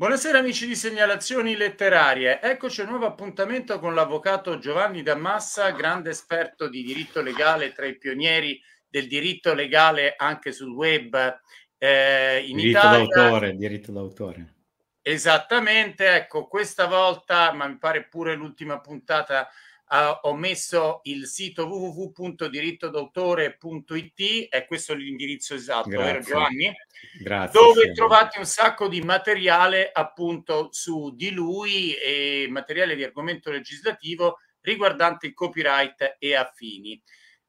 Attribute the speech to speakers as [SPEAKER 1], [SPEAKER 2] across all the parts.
[SPEAKER 1] Buonasera amici di Segnalazioni Letterarie, eccoci a un nuovo appuntamento con l'avvocato Giovanni Dammassa, grande esperto di diritto legale, tra i pionieri del diritto legale anche sul web eh, in diritto Italia. D'autore,
[SPEAKER 2] diritto d'autore.
[SPEAKER 1] Esattamente, ecco, questa volta, ma mi pare pure l'ultima puntata Uh, ho messo il sito www.dirittodautore.it è questo l'indirizzo esatto Grazie. Giovanni
[SPEAKER 2] Grazie, dove signora. trovate
[SPEAKER 1] un sacco di materiale appunto su di lui e materiale di argomento legislativo riguardante il copyright e affini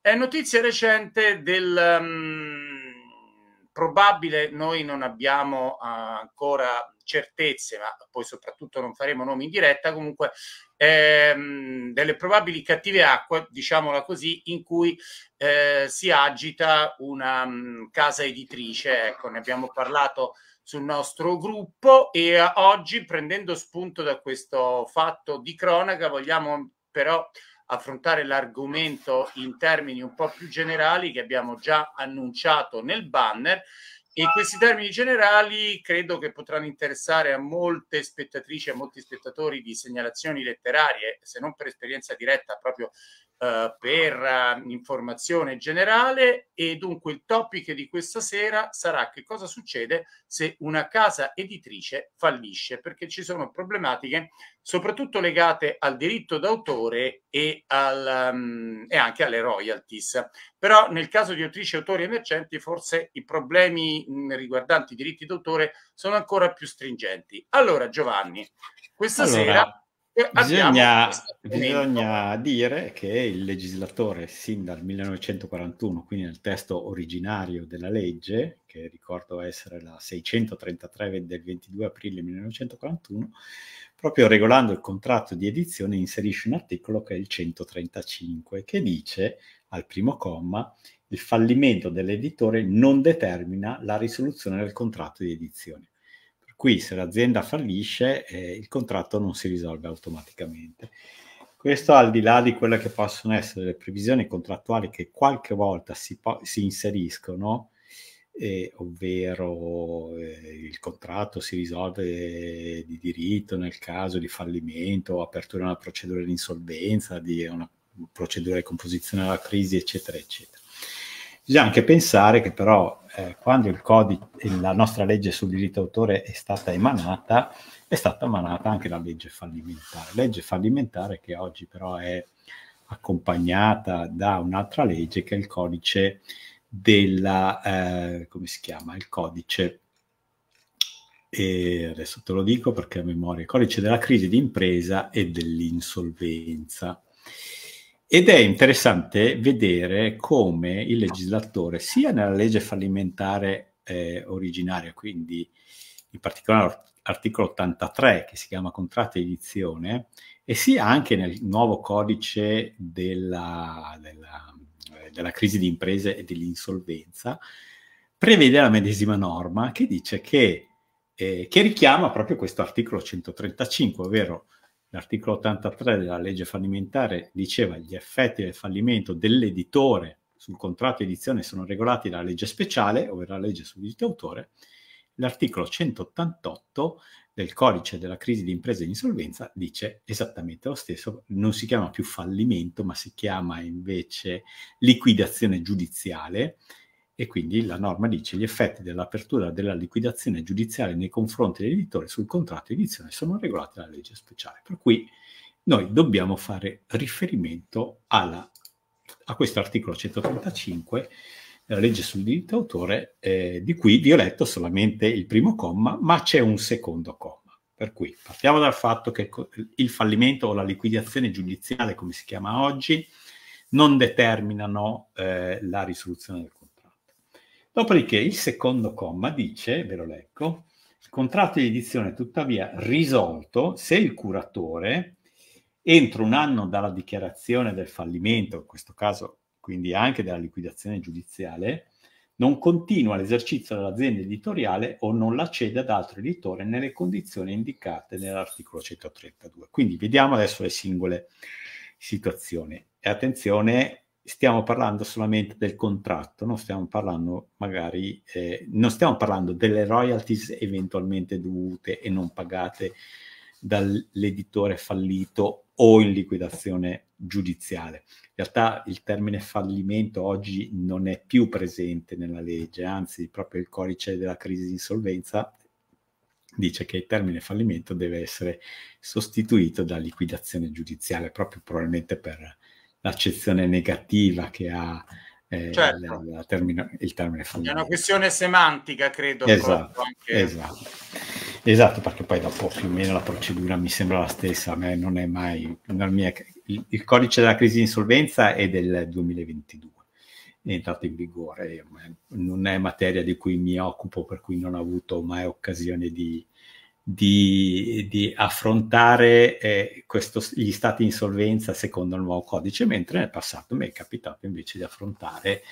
[SPEAKER 1] è notizia recente del um, probabile noi non abbiamo uh, ancora certezze, ma poi soprattutto non faremo nomi in diretta, comunque ehm, delle probabili cattive acque, diciamola così, in cui eh, si agita una um, casa editrice, ecco, ne abbiamo parlato sul nostro gruppo e eh, oggi prendendo spunto da questo fatto di cronaca vogliamo però affrontare l'argomento in termini un po' più generali che abbiamo già annunciato nel banner in questi termini generali credo che potranno interessare a molte spettatrici, a molti spettatori di segnalazioni letterarie, se non per esperienza diretta, proprio eh, per eh, informazione generale e dunque il topic di questa sera sarà che cosa succede se una casa editrice fallisce, perché ci sono problematiche soprattutto legate al diritto d'autore e, al, um, e anche alle royalties. Però nel caso di autrici e autori emergenti forse i problemi mh, riguardanti i diritti d'autore sono ancora più stringenti. Allora Giovanni, questa allora... sera eh, bisogna,
[SPEAKER 2] bisogna, dire che il legislatore, sin dal 1941, quindi nel testo originario della legge, che ricordo essere la 633 del 22 aprile 1941, proprio regolando il contratto di edizione, inserisce un articolo che è il 135, che dice al primo comma il fallimento dell'editore non determina la risoluzione del contratto di edizione. Qui se l'azienda fallisce eh, il contratto non si risolve automaticamente. Questo al di là di quelle che possono essere le previsioni contrattuali che qualche volta si, po- si inseriscono, eh, ovvero eh, il contratto si risolve di diritto nel caso di fallimento, apertura di una procedura di insolvenza, di una procedura di composizione della crisi, eccetera, eccetera. Bisogna anche pensare che però eh, quando il codice, la nostra legge sul diritto d'autore è stata emanata, è stata emanata anche la legge fallimentare, legge fallimentare che oggi però è accompagnata da un'altra legge che è il codice della, eh, come si chiama, il codice, e adesso te lo dico perché a memoria, il codice della crisi d'impresa e dell'insolvenza. Ed è interessante vedere come il legislatore, sia nella legge fallimentare eh, originaria, quindi in particolare l'articolo 83 che si chiama contratto edizione, e sia anche nel nuovo codice della, della, eh, della crisi di imprese e dell'insolvenza, prevede la medesima norma che dice che, eh, che richiama proprio questo articolo 135, ovvero L'articolo 83 della legge fallimentare diceva che gli effetti del fallimento dell'editore sul contratto edizione sono regolati dalla legge speciale, ovvero la legge sul diritto d'autore. L'articolo 188 del codice della crisi di impresa e di insolvenza dice esattamente lo stesso, non si chiama più fallimento, ma si chiama invece liquidazione giudiziale e quindi la norma dice gli effetti dell'apertura della liquidazione giudiziaria nei confronti dell'editore sul contratto edizione sono regolati dalla legge speciale. Per cui noi dobbiamo fare riferimento alla, a questo articolo 135 della legge sul diritto d'autore, eh, di cui vi ho letto solamente il primo comma, ma c'è un secondo comma. Per cui partiamo dal fatto che il fallimento o la liquidazione giudiziale, come si chiama oggi, non determinano eh, la risoluzione del Dopodiché il secondo comma dice, ve lo leggo, il contratto di edizione è tuttavia risolto se il curatore, entro un anno dalla dichiarazione del fallimento, in questo caso quindi anche della liquidazione giudiziale, non continua l'esercizio dell'azienda editoriale o non la cede ad altro editore nelle condizioni indicate nell'articolo 132. Quindi vediamo adesso le singole situazioni. E attenzione, stiamo parlando solamente del contratto, non stiamo parlando magari, eh, non stiamo parlando delle royalties eventualmente dovute e non pagate dall'editore fallito o in liquidazione giudiziale. In realtà il termine fallimento oggi non è più presente nella legge, anzi proprio il codice della crisi di insolvenza dice che il termine fallimento deve essere sostituito da liquidazione giudiziale, proprio probabilmente per l'accezione negativa che ha eh, certo. la, la termino, il termine fondamentale. È una
[SPEAKER 1] questione semantica, credo. Esatto, esatto.
[SPEAKER 2] esatto, perché poi dopo più o meno la procedura mi sembra la stessa, a me non è mai... Non mi è, il, il, codice della crisi di insolvenza è del 2022, è entrato in vigore, non è materia di cui mi occupo, per cui non ho avuto mai occasione di di, di affrontare eh, questo, gli stati di insolvenza secondo il nuovo codice, mentre nel passato mi è capitato invece di affrontare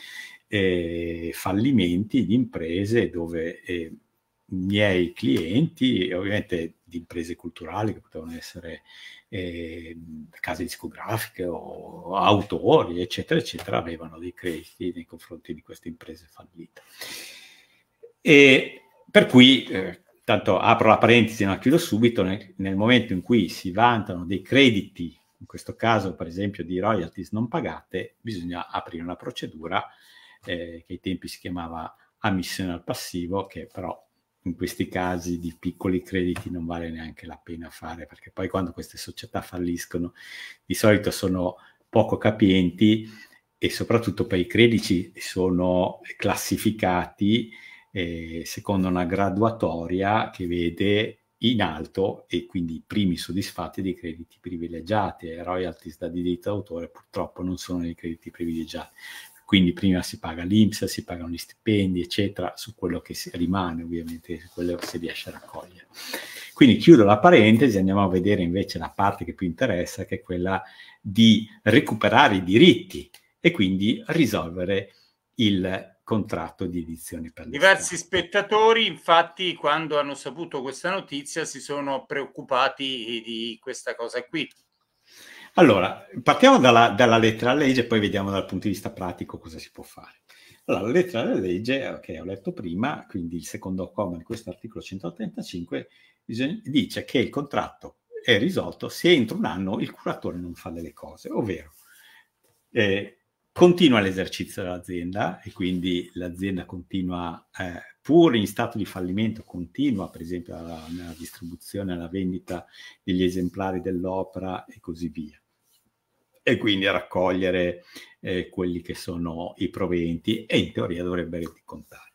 [SPEAKER 2] eh, fallimenti di imprese dove eh, i miei clienti, ovviamente di imprese culturali che potevano essere eh, case discografiche o autori, eccetera, eccetera, avevano dei crediti nei confronti di queste imprese fallite. E per cui eh, tanto apro la parentesi ma chiudo subito, nel, nel momento in cui si vantano dei crediti, in questo caso per esempio di royalties non pagate, bisogna aprire una procedura eh, che ai tempi si chiamava ammissione al passivo, che però in questi casi di piccoli crediti non vale neanche la pena fare, perché poi quando queste società falliscono di solito sono poco capienti e soprattutto per i crediti sono classificati eh, secondo una graduatoria che vede in alto e quindi i primi soddisfatti dei crediti privilegiati e royalties da diritto d'autore purtroppo non sono dei crediti privilegiati quindi prima si paga l'IMSS, si pagano gli stipendi eccetera su quello che rimane ovviamente su quello che si riesce a raccogliere quindi chiudo la parentesi andiamo a vedere invece la parte che più interessa che è quella di recuperare i diritti e quindi risolvere il contratto di edizione per
[SPEAKER 1] Diversi spettatori, infatti, quando hanno saputo questa notizia, si sono preoccupati di questa cosa qui.
[SPEAKER 2] Allora, partiamo dalla, dalla lettera alla legge e poi vediamo dal punto di vista pratico cosa si può fare. Allora, la lettera alla legge, che okay, ho letto prima, quindi il secondo comma di questo articolo 135, dice che il contratto è risolto se entro un anno il curatore non fa delle cose, ovvero eh, Continua l'esercizio dell'azienda e quindi l'azienda continua, eh, pur in stato di fallimento, continua per esempio alla, nella distribuzione, alla vendita degli esemplari dell'opera e così via. E quindi a raccogliere eh, quelli che sono i proventi e in teoria dovrebbe contare.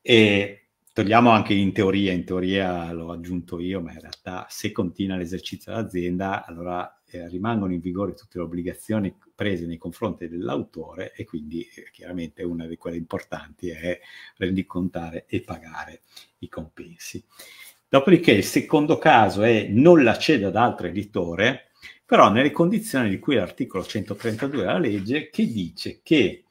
[SPEAKER 2] E togliamo anche in teoria, in teoria l'ho aggiunto io, ma in realtà se continua l'esercizio dell'azienda, allora eh, rimangono in vigore tutte le obbligazioni prese nei confronti dell'autore e quindi eh, chiaramente una di quelle importanti è rendicontare e pagare i compensi. Dopodiché il secondo caso è non la ceda ad altro editore, però nelle condizioni di cui l'articolo 132 della legge che dice che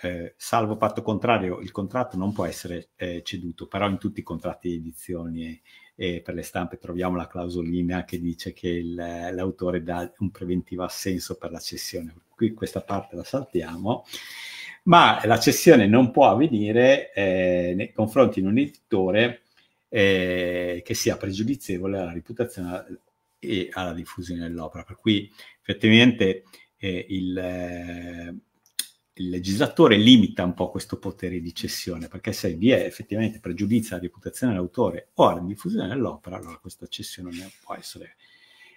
[SPEAKER 2] eh, salvo patto contrario, il contratto non può essere eh, ceduto, però in tutti i contratti di edizioni e per le stampe troviamo la clausolina che dice che il, l'autore dà un preventivo assenso per la cessione. Qui questa parte la saltiamo, ma la cessione non può avvenire eh, nei confronti di un editore eh, che sia pregiudizievole alla reputazione e alla diffusione dell'opera. Per cui effettivamente eh, il eh, il legislatore limita un po' questo potere di cessione, perché se vi è effettivamente pregiudizio alla reputazione dell'autore o alla diffusione dell'opera, allora questa cessione può essere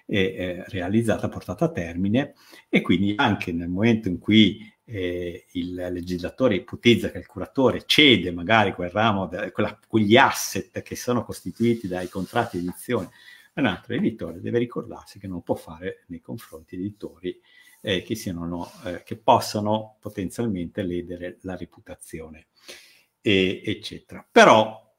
[SPEAKER 2] eh, eh, realizzata, portata a termine e quindi anche nel momento in cui eh, il legislatore ipotizza che il curatore cede magari quel ramo, quella, quegli asset che sono costituiti dai contratti di edizione un altro editore, deve ricordarsi che non può fare nei confronti editori eh, che, siano, eh, che, possano potenzialmente ledere la reputazione, e, eccetera. Però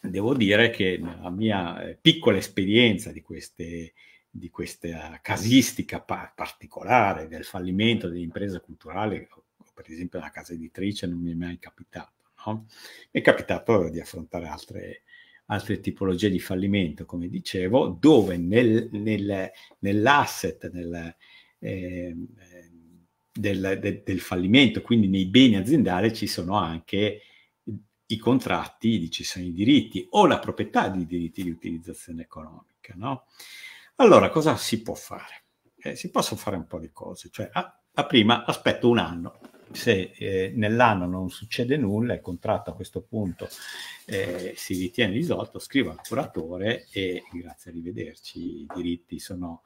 [SPEAKER 2] devo dire che nella mia eh, piccola esperienza di, queste, di questa casistica pa- particolare del fallimento dell'impresa culturale, per esempio la casa editrice, non mi è mai capitato. No? Mi è capitato di affrontare altre, altre tipologie di fallimento, come dicevo, dove nel, nel, nell'asset, nel, eh, del, de, del, fallimento, quindi nei beni aziendali ci sono anche i contratti, ci sono i diritti o la proprietà di diritti di utilizzazione economica. No? Allora, cosa si può fare? Eh, si possono fare un po' di cose, cioè a, a prima aspetto un anno, se eh, nell'anno non succede nulla, il contratto a questo punto eh, si ritiene risolto, scrivo al curatore e grazie, arrivederci, i diritti sono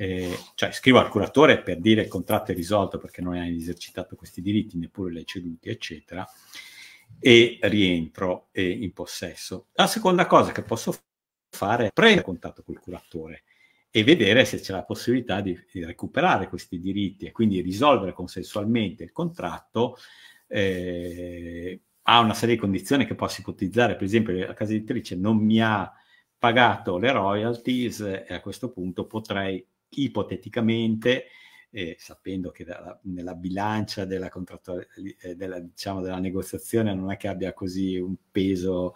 [SPEAKER 2] eh, cioè scrivo al curatore per dire il contratto è risolto perché non hai esercitato questi diritti, neppure li hai ceduti, eccetera, e rientro eh, in possesso. La seconda cosa che posso fare è prendere contatto col curatore e vedere se c'è la possibilità di, di recuperare questi diritti e quindi risolvere consensualmente il contratto eh, ha una serie di condizioni che posso ipotizzare, per esempio la casa editrice non mi ha pagato le royalties e a questo punto potrei ipoteticamente, eh, sapendo che dalla, nella bilancia della, eh, della, diciamo, della, negoziazione non è che abbia così un peso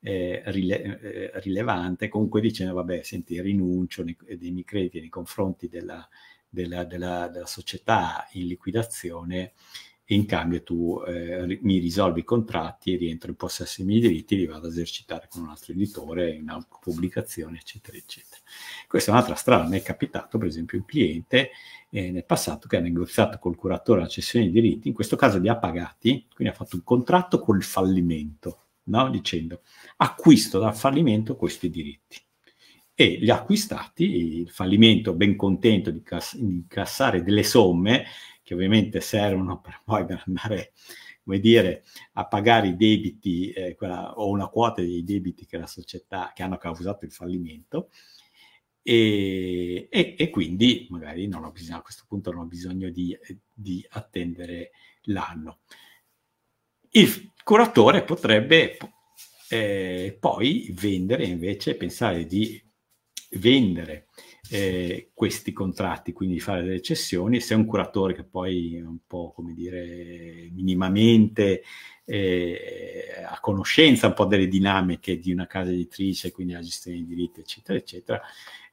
[SPEAKER 2] eh, rile eh, rilevante, comunque dicendo vabbè, senti, rinuncio eh, dei miei crediti nei confronti della, della, della, della, società in liquidazione in cambio tu eh, mi risolvi i contratti, rientro in possesso dei miei diritti, li vado ad esercitare con un altro editore, un'altra pubblicazione, eccetera, eccetera. Questa è un'altra strada, mi è capitato per esempio un cliente eh, nel passato che ha negoziato col curatore la cessione dei diritti, in questo caso li ha pagati, quindi ha fatto un contratto col fallimento, no? dicendo acquisto dal fallimento questi diritti e li ha acquistati, il fallimento ben contento di, cass- di cassare delle somme che ovviamente servono per poi andare come dire, a pagare i debiti eh, quella, o una quota dei debiti che la società che hanno causato il fallimento. E, e, e quindi magari bisogno, a questo punto non ho bisogno di, eh, di attendere l'anno. Il curatore potrebbe eh, poi vendere invece, pensare di vendere eh, questi contratti, quindi fare delle cessioni e se un curatore che poi è un po' come dire minimamente eh, a conoscenza un po' delle dinamiche di una casa editrice, quindi la gestione di diritti eccetera eccetera,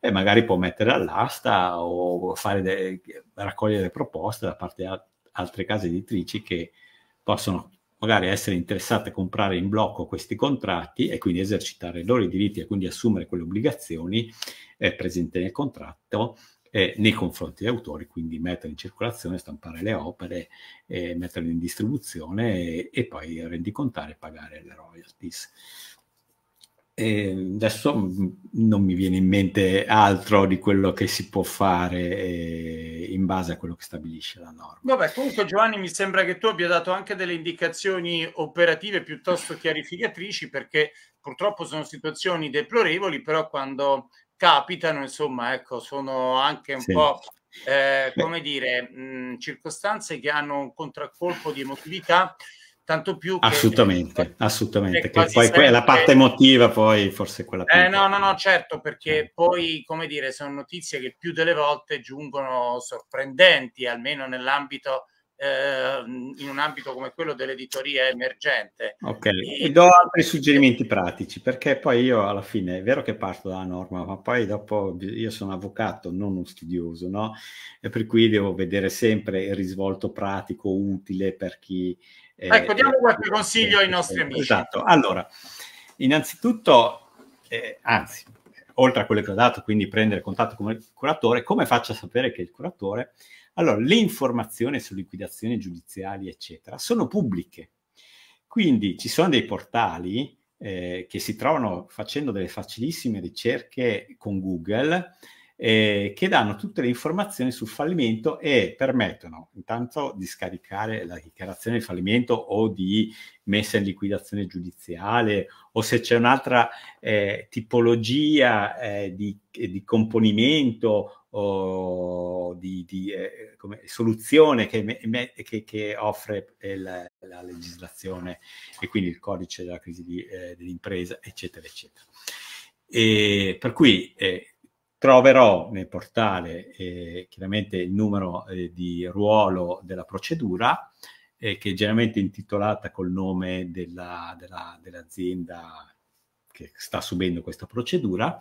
[SPEAKER 2] e magari può mettere all'asta o de- raccogliere proposte da parte di altre case editrici che possono magari essere interessate a comprare in blocco questi contratti e quindi esercitare i loro diritti e quindi assumere quelle obbligazioni eh, presenti nel contratto eh, nei confronti degli autori, quindi mettere in circolazione, stampare le opere, eh, metterle in distribuzione e, e poi rendicontare e pagare le royalties. E adesso mm, non mi viene in mente altro di quello che si può fare eh, in base a quello che stabilisce la norma.
[SPEAKER 1] Vabbè, comunque Giovanni mi sembra che tu abbia dato anche delle indicazioni operative piuttosto chiarificatrici perché purtroppo sono situazioni deplorevoli, però quando capitano, insomma, ecco, sono anche un sì. po' eh, come dire, mh, mm, circostanze che hanno un contraccolpo di emotività tanto più che
[SPEAKER 2] assolutamente, assolutamente. Che poi sempre... la parte emotiva poi forse quella più eh, no
[SPEAKER 1] no no certo perché eh. poi come dire sono notizie che più delle volte giungono sorprendenti almeno nell'ambito ehm, in un ambito come quello dell'editoria emergente
[SPEAKER 2] ok e, do altri suggerimenti pratici perché poi io alla fine è vero che parto dalla norma ma poi dopo io sono avvocato non uno studioso no e per cui devo vedere sempre il risvolto pratico utile per chi eh, ecco, diamo
[SPEAKER 1] qualche consiglio ai nostri amici. Esatto, allora,
[SPEAKER 2] innanzitutto, eh, anzi, oltre a quello che ho dato, quindi prendere contatto con il curatore, come faccio a sapere che il curatore? Allora, le informazioni su liquidazioni giudiziali, eccetera, sono pubbliche. Quindi ci sono dei portali eh, che si trovano facendo delle facilissime ricerche con Google, eh, che danno tutte le informazioni sul fallimento e permettono intanto di scaricare la dichiarazione di fallimento o di messa in liquidazione giudiziale o se c'è un'altra eh, tipologia eh, di, di, componimento o di, di eh, come, soluzione che, me, che, che offre eh, la, la, legislazione e quindi il codice della crisi di, eh, dell'impresa, eccetera, eccetera. E per cui eh, troverò nel portale eh, chiaramente il numero eh, di ruolo della procedura eh, che è generalmente intitolata col nome della, della, dell'azienda che sta subendo questa procedura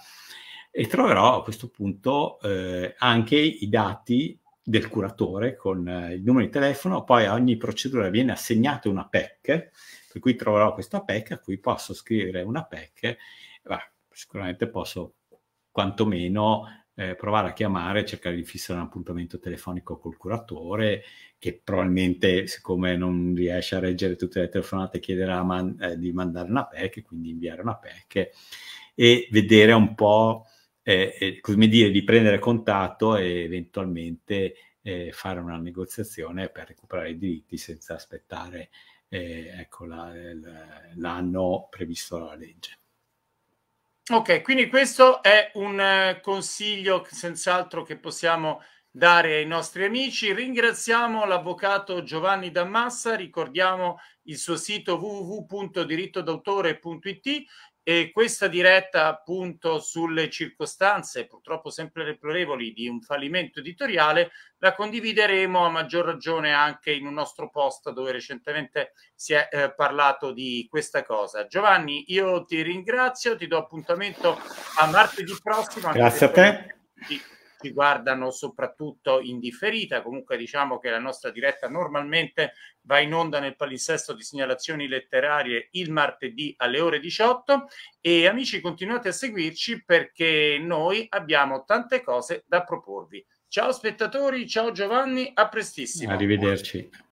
[SPEAKER 2] e troverò a questo punto eh, anche i dati del curatore con eh, il numero di telefono, poi a ogni procedura viene assegnata una PEC, per cui troverò questa PEC a cui posso scrivere una PEC, Beh, sicuramente posso quantomeno eh, provare a chiamare, cercare di fissare un appuntamento telefonico col curatore, che probabilmente, siccome non riesce a reggere tutte le telefonate, chiederà man- eh, di mandare una PEC, quindi inviare una PEC e vedere un po', eh, eh come dire, di prendere contatto e eventualmente eh, fare una negoziazione per recuperare i diritti senza aspettare eh, ecco, la, la, l'anno previsto dalla legge.
[SPEAKER 1] Ok, quindi questo è un eh, consiglio senz'altro che possiamo dare ai nostri amici. Ringraziamo l'avvocato Giovanni Dammassa, ricordiamo il suo sito www.dirittodautore.it e questa diretta appunto sulle circostanze purtroppo sempre deplorevoli di un fallimento editoriale la condivideremo a maggior ragione anche in un nostro post dove recentemente si è eh, parlato di questa cosa. Giovanni, io ti ringrazio, ti do appuntamento a martedì prossimo. Grazie a te. Sì ci guardano soprattutto in differita. Comunque diciamo che la nostra diretta normalmente va in onda nel palinsesto di segnalazioni letterarie il martedì alle ore 18 e amici continuate a seguirci perché noi abbiamo tante cose da proporvi. Ciao spettatori, ciao Giovanni, a prestissimo.
[SPEAKER 2] Arrivederci.